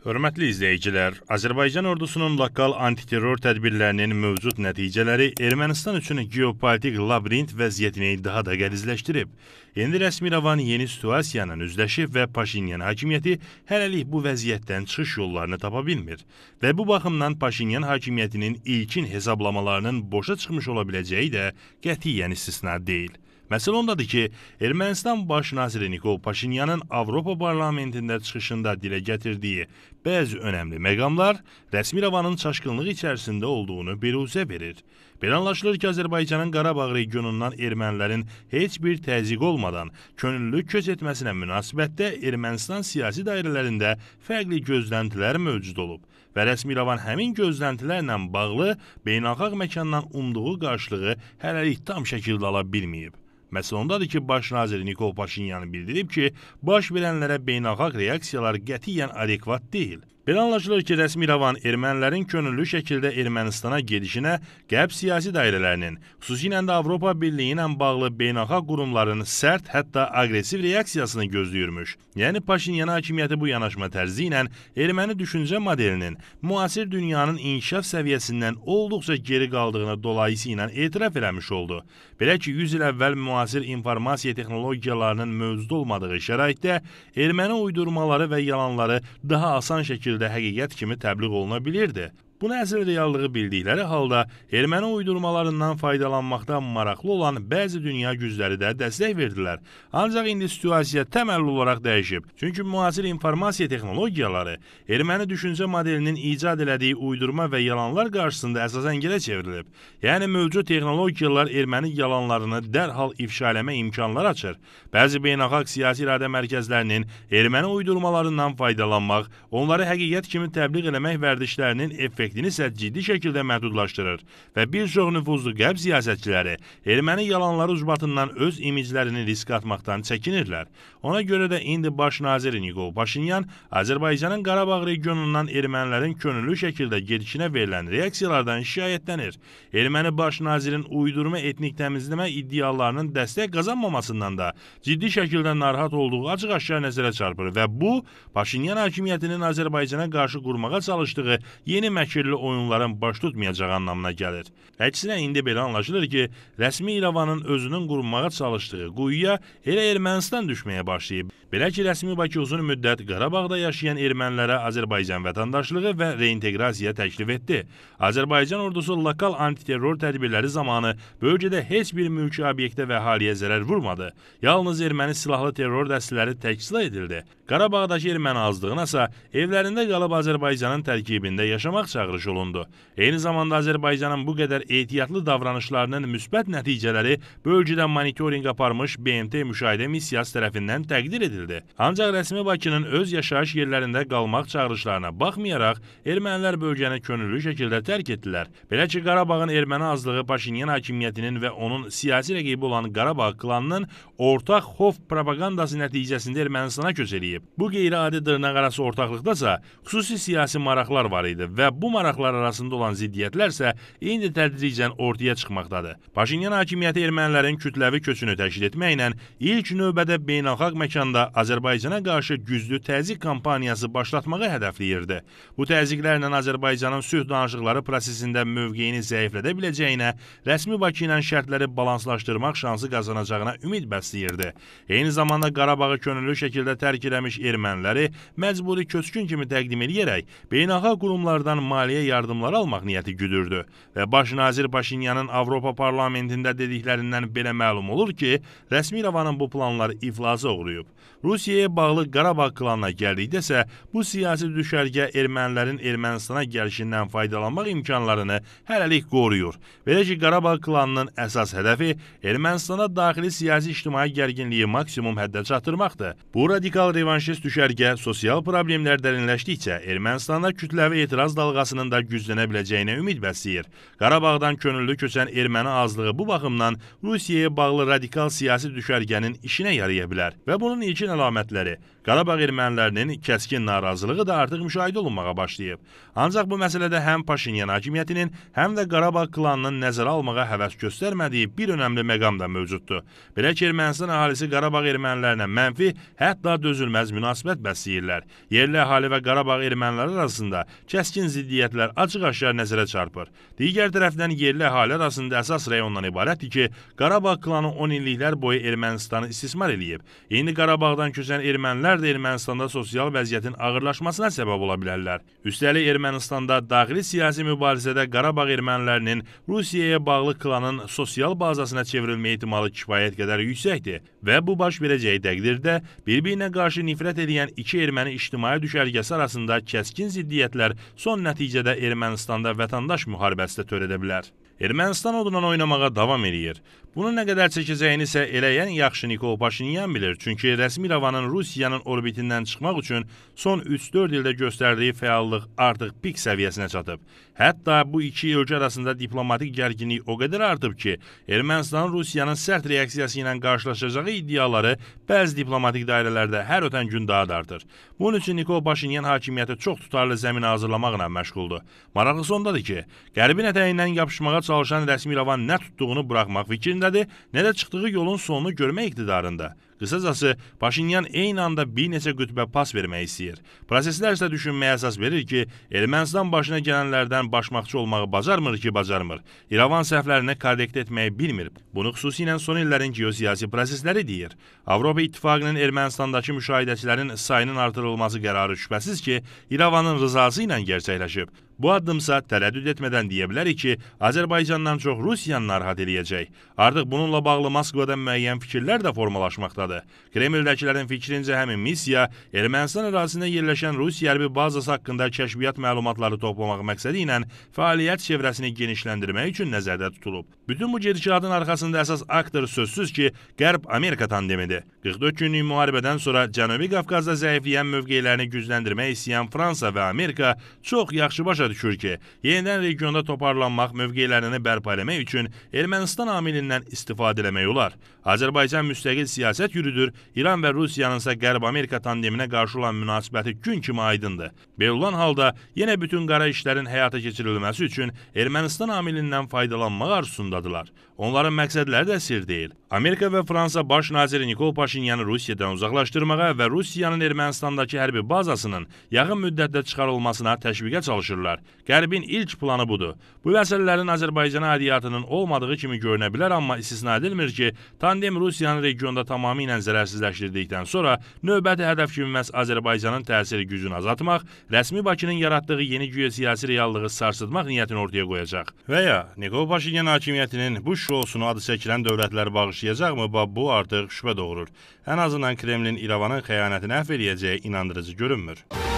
Hörmətli izləyicilər, Azərbaycan ordusunun lokal antiterror tədbirlərinin mövcud nəticələri Ermənistan üçün geopolitik labirint vəziyyətini daha da qəlizləşdirib. İndi Rəsmiravan yeni situasiyanın üzləşib və Paşinyan hakimiyyəti hələlik bu vəziyyətdən çıxış yollarını tapa bilmir və bu baxımdan Paşinyan hakimiyyətinin ilkin hesablamalarının boşa çıxmış ola biləcəyi də qətiyyən istisna deyil. Məsələ ondadır ki, Ermənistan baş naziri Nikol Paşinyanın Avropa parlamentində çıxışında dilə gətirdiyi bəzi önəmli məqamlar rəsmi İrəvanın çaşqınlığı içərisində olduğunu biruzə verir. Belə anlaşılır ki, Azərbaycanın Qarabağ regionundan ermənilərin heç bir təzyiq olmadan könüllü köç etməsinə münasibətdə Ermənistan siyasi dairələrində fərqli gözləntilər mövcud olub və rəsmi İrəvan həmin gözləntilərlə bağlı beynəlxalq məkandan umduğu qarşılığı hələlik tam şəkildə ala bilməyib. Məhz ondadır ki, baş nazir Nikol Paşinyan bildirib ki, baş verənlərə beynəlxalq reaksiyalar qətiyyən adekvat deyil. Belə anlaşılır ki, rəsmi İrəvan ermənilərin könüllü şəkildə Ermənistana gedişinə qərb siyasi dairələrinin, xüsusilə də Avropa Birliyi ilə bağlı beynəlxalq qurumların sərt, hətta aqressiv reaksiyasını gözləyirmiş. Yəni Paşinyan hakimiyyəti bu yanaşma tərzi ilə erməni düşüncə modelinin müasir dünyanın inkişaf səviyyəsindən olduqca geri qaldığını dolayısıyla etiraf eləmiş oldu. Belə ki, 100 il əvvəl müasir informasiya texnologiyalarının mövcud olmadığı şəraitdə erməni uydurmaları və yalanları daha asan şəkildə şəkildə həqiqət kimi təbliğ oluna bilirdi. Bunu əsl reallığı bildikləri halda erməni uydurmalarından faydalanmaqdan maraqlı olan bəzi dünya gücləri də dəstək verdilər. Ancaq indi situasiya təməl olaraq dəyişib. Çünki müasir informasiya texnologiyaları erməni düşüncə modelinin icad elədiyi uydurma və yalanlar qarşısında əsasən gələ çevrilib. Yəni mövcud texnologiyalar erməni yalanlarını dərhal ifşa eləmə imkanları açır. Bəzi beynəlxalq siyasi iradə mərkəzlərinin erməni uydurmalarından faydalanmaq, onları həqiqət kimi təbliğ eləmək vərdişlərinin effekti effektini isə ciddi şəkildə məhdudlaşdırır və bir çox nüfuzlu qərb siyasətçiləri erməni yalanları ucbatından öz imiclərini risk atmaqdan çəkinirlər. Ona görə də indi baş nazir Nikol Paşinyan Azərbaycanın Qarabağ regionundan ermənilərin könüllü şəkildə gedişinə verilən reaksiyalardan şikayətlənir. Erməni baş nazirin uydurma etnik təmizləmə iddialarının dəstək qazanmamasından da ciddi şəkildə narahat olduğu açıq-aşkar nəzərə çarpır və bu Paşinyan hakimiyyətinin Azərbaycana qarşı qurmağa çalışdığı yeni məkir fikirli oyunların baş tutmayacağı anlamına gəlir. Əksinə indi belə anlaşılır ki, rəsmi İrəvanın özünün qurmağa çalışdığı quyuya elə Ermənistan düşməyə başlayıb. Belə ki, rəsmi Bakı uzun müddət Qarabağda yaşayan ermənilərə Azərbaycan vətəndaşlığı və reinteqrasiya təklif etdi. Azərbaycan ordusu lokal antiterror tədbirləri zamanı bölgədə heç bir mülki obyektə və əhaliyə zərər vurmadı. Yalnız erməni silahlı terror dəstələri təksila edildi. Qarabağdakı erməni azlığına isə evlərində qalıb Azərbaycanın tərkibində yaşamaq çağırdı çağırış olundu. Eyni zamanda Azərbaycanın bu qədər ehtiyatlı davranışlarının müsbət nəticələri bölgədə monitorinq aparmış BMT müşahidə missiyası tərəfindən təqdir edildi. Ancaq rəsmi Bakının öz yaşayış yerlərində qalmaq çağırışlarına baxmayaraq ermənilər bölgəni könüllü şəkildə tərk etdilər. Belə ki, Qarabağın erməni azlığı Paşinyan hakimiyyətinin və onun siyasi rəqibi olan Qarabağ klanının ortaq xof propagandası nəticəsində Ermənistana köç eləyib. Bu qeyri-adi dırnaqarası ortaqlıqdasa xüsusi siyasi maraqlar var idi və bu maraqlar arasında olan ziddiyyətlər isə indi tədricən ortaya çıxmaqdadır. Paşinyan hakimiyyəti ermənilərin kütləvi köçünü təşkil etməklə ilk növbədə beynəlxalq məkanda Azərbaycana qarşı güclü təzyiq kampaniyası başlatmağı hədəfləyirdi. Bu təzyiqlərlə Azərbaycanın sülh danışıqları prosesində mövqeyini zəiflədə biləcəyinə, rəsmi Bakı ilə şərtləri balanslaşdırmaq şansı qazanacağına ümid bəsləyirdi. Eyni zamanda Qarabağı könüllü şəkildə tərk eləmiş erməniləri məcburi köçkün kimi təqdim edərək beynəlxalq qurumlardan mali maliyyə yardımları almaq niyyəti güdürdü və baş nazir Paşinyanın Avropa parlamentində dediklərindən belə məlum olur ki, Rəsmirovanın bu planları iflasa uğrayıb. Rusiyaya bağlı Qarabağ klanına gəldikdə isə bu siyasi düşərgə ermənilərin Ermənistana gəlişindən faydalanmaq imkanlarını hələlik qoruyur. Belə ki, Qarabağ klanının əsas hədəfi Ermənistana daxili siyasi-ictimai gərginliyi maksimum həddə çatdırmaqdır. Bu radikal revanşist düşərgə sosial problemlər dərinləşdikcə Ermənistanda kütləvi etiraz dalğası Rusiyasının da güclənə biləcəyinə ümid bəsləyir. Qarabağdan könüllü köçən erməni azlığı bu baxımdan Rusiyaya bağlı radikal siyasi düşərgənin işinə yaraya bilər və bunun ilkin əlamətləri Qarabağ ermənilərinin kəskin narazılığı da artıq müşahidə olunmağa başlayıb. Ancaq bu məsələdə həm Paşinyan hakimiyyətinin, həm də Qarabağ klanının nəzərə almağa həvəs göstərmədiyi bir önəmli məqam da mövcuddur. Belə ki, Ermənistan əhalisi Qarabağ ermənilərinə mənfi, hətta dözülməz münasibət bəsləyirlər. Yerli əhali və Qarabağ erməniləri arasında kəskin ziddiyyət fəaliyyətlər açıq-aşkar nəzərə çarpır. Digər tərəfdən yerli əhali arasında əsas rayondan ibarətdir ki, Qarabağ klanı 10 illiklər boyu Ermənistanı istismar eləyib. İndi Qarabağdan köçən ermənilər də Ermənistanda sosial vəziyyətin ağırlaşmasına səbəb ola bilərlər. Üstəlik Ermənistanda daxili siyasi mübarizədə Qarabağ ermənilərinin Rusiyaya bağlı klanın sosial bazasına çevrilmə ehtimalı kifayət qədər yüksəkdir və bu baş verəcəyi təqdirdə bir-birinə qarşı nifrət edən iki erməni ictimai düşərgəsi arasında kəskin ziddiyyətlər son nəticə nəticədə Ermənistanda vətəndaş müharibəsi də törədə bilər. Ermənistan odla oynamağa davam eləyir. Bunu nə qədər çəkəcəyini isə elə ən yaxşı Nikol Paşinyan bilir. Çünki rəsmi İrəvanın Rusiyanın orbitindən çıxmaq üçün son 3-4 ildə göstərdiyi fəallıq artıq pik səviyyəsinə çatıb. Hətta bu iki ölkə arasında diplomatik gərginlik o qədər artıb ki, Ermənistan Rusiyanın sərt reaksiyası ilə qarşılaşacağı iddiaları bəzi diplomatik dairələrdə hər ötən gün daha da artır. Bunun üçün Nikol Paşinyan hakimiyyətə çox tutarlı zəmin hazırlamaqla məşğuldur. Maraqlısı ondadır ki, Qərbin ətəyindən yapışmağa çalışan rəsmi İrəvan nə tutduğunu buraxmaq fikrini gücündədir, nə də çıxdığı yolun sonunu görmək iqtidarında. Qısacası, Paşinyan eyni anda bir neçə qütbə pas vermək istəyir. Proseslər isə düşünməyə əsas verir ki, Ermənistan başına gələnlərdən başmaqçı olmağı bacarmır ki, bacarmır. İravan səhvlərini korrekt etməyi bilmir. Bunu xüsusilə son illərin geosiyasi prosesləri deyir. Avropa İttifaqının Ermənistandakı müşahidəçilərin sayının artırılması qərarı şübhəsiz ki, İravanın rızası ilə gerçəkləşib. Bu addımsa tərəddüd etmədən deyə bilərik ki, Azərbaycandan çox Rusiyanı narahat eləyəcək. Artıq bununla bağlı Moskvadan müəyyən fikirlər də formalaşmaqdadır açıqladı. Kremldəkilərin fikrincə həmin missiya Ermənistan ərazisində yerləşən Rus hərbi bazası haqqında kəşfiyyat məlumatları toplamaq məqsədi ilə fəaliyyət çevrəsini genişləndirmək üçün nəzərdə tutulub. Bütün bu gedişatın arxasında əsas aktor sözsüz ki, Qərb Amerika tandemidir. 44 günlük müharibədən sonra Cənubi Qafqazda zəifləyən mövqelərini gücləndirmək istəyən Fransa və Amerika çox yaxşı başa düşür ki, yenidən regionda toparlanmaq mövqelərini bərpa etmək üçün Ermənistan amilindən istifadə etmək olar. Azərbaycan müstəqil siyasət yürüdür, İran və Rusiyanın isə Qərb Amerika tandeminə qarşı olan münasibəti gün kimi aydındır. Belə olan halda yenə bütün qara işlərin həyata keçirilməsi üçün Ermənistan amilindən faydalanmaq arzusundadırlar. Onların məqsədləri də sir deyil. Amerika və Fransa baş naziri Nikol Paşinyanı Rusiyadan uzaqlaşdırmağa və Rusiyanın Ermənistandakı hərbi bazasının yaxın müddətdə çıxarılmasına təşviqə çalışırlar. Qərbin ilk planı budur. Bu məsələlərin Azərbaycana aidiyyatının olmadığı kimi görünə bilər, amma istisna edilmir ki, tandem Rusiyanı regionda tamamilə zərərsizləşdirdikdən sonra növbəti hədəf kimi məhz Azərbaycanın təsir gücünü azaltmaq, rəsmi Bakının yaratdığı yeni geosiyasi reallığı sarsıtmaq niyyətini ortaya qoyacaq. Və ya Nikol Paşinyan hakimiyyətinin bu şousunu adı çəkilən dövlətlər bağışlayacaq daşıyacaqmı bab bu artıq şübhə doğurur. Ən azından Kremlin İrəvanın xəyanətini əfv edəcəyi inandırıcı görünmür.